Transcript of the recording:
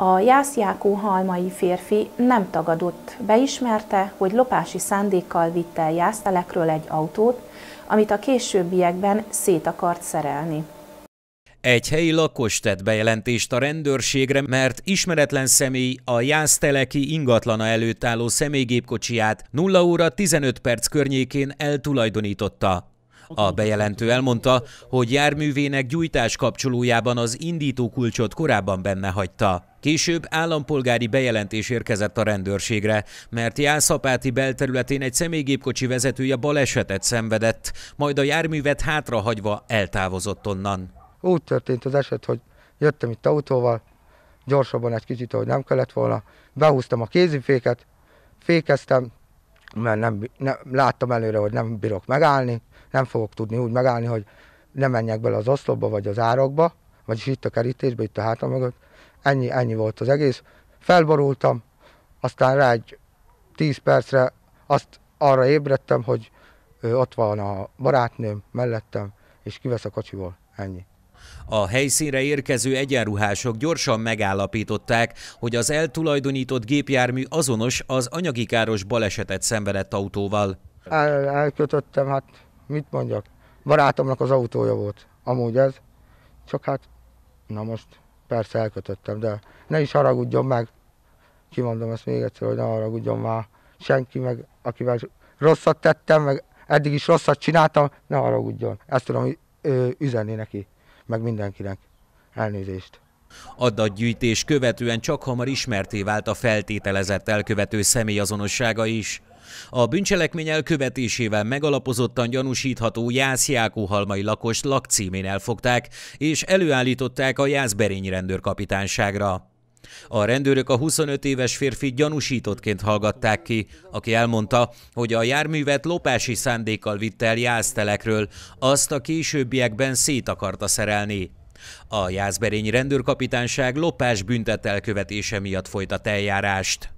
A Jászjákó halmai férfi nem tagadott, beismerte, hogy lopási szándékkal vitte el Jásztelekről egy autót, amit a későbbiekben szét akart szerelni. Egy helyi lakos tett bejelentést a rendőrségre, mert ismeretlen személy a Jászteleki ingatlana előtt álló személygépkocsiját 0 óra 15 perc környékén eltulajdonította. A bejelentő elmondta, hogy járművének gyújtás kapcsolójában az indító kulcsot korábban benne hagyta. Később állampolgári bejelentés érkezett a rendőrségre, mert Jászapáti belterületén egy személygépkocsi vezetője balesetet szenvedett, majd a járművet hátrahagyva eltávozott onnan. Úgy történt az eset, hogy jöttem itt autóval, gyorsabban egy kicsit, ahogy nem kellett volna, behúztam a kéziféket, fékeztem, mert nem, nem, láttam előre, hogy nem bírok megállni, nem fogok tudni úgy megállni, hogy nem menjek bele az oszlopba vagy az árokba, vagyis itt a kerítésbe, itt a hátam mögött. Ennyi, ennyi volt az egész. Felborultam, aztán rá egy tíz percre azt arra ébredtem, hogy ott van a barátnőm mellettem, és kivesz a kocsiból. Ennyi. A helyszínre érkező egyenruhások gyorsan megállapították, hogy az eltulajdonított gépjármű azonos az anyagi káros balesetet szenvedett autóval. El, elkötöttem, hát mit mondjak? Barátomnak az autója volt, amúgy ez. Csak hát, na most persze elkötöttem, de ne is haragudjon meg. Kimondom ezt még egyszer, hogy ne haragudjon már senki, meg akivel rosszat tettem, meg eddig is rosszat csináltam, ne haragudjon. Ezt tudom üzenni neki meg mindenkinek. Elnézést. Adatgyűjtés követően csak hamar ismerté vált a feltételezett elkövető személyazonossága is. A bűncselekmény elkövetésével megalapozottan gyanúsítható Jász Jákóhalmai lakost lakcímén elfogták, és előállították a Berényi rendőrkapitányságra. A rendőrök a 25 éves férfi gyanúsítottként hallgatták ki, aki elmondta, hogy a járművet lopási szándékkal vitte el jáztelekről, azt a későbbiekben szét akarta szerelni. A Jászberényi rendőrkapitányság lopás büntetelkövetése miatt folytat eljárást.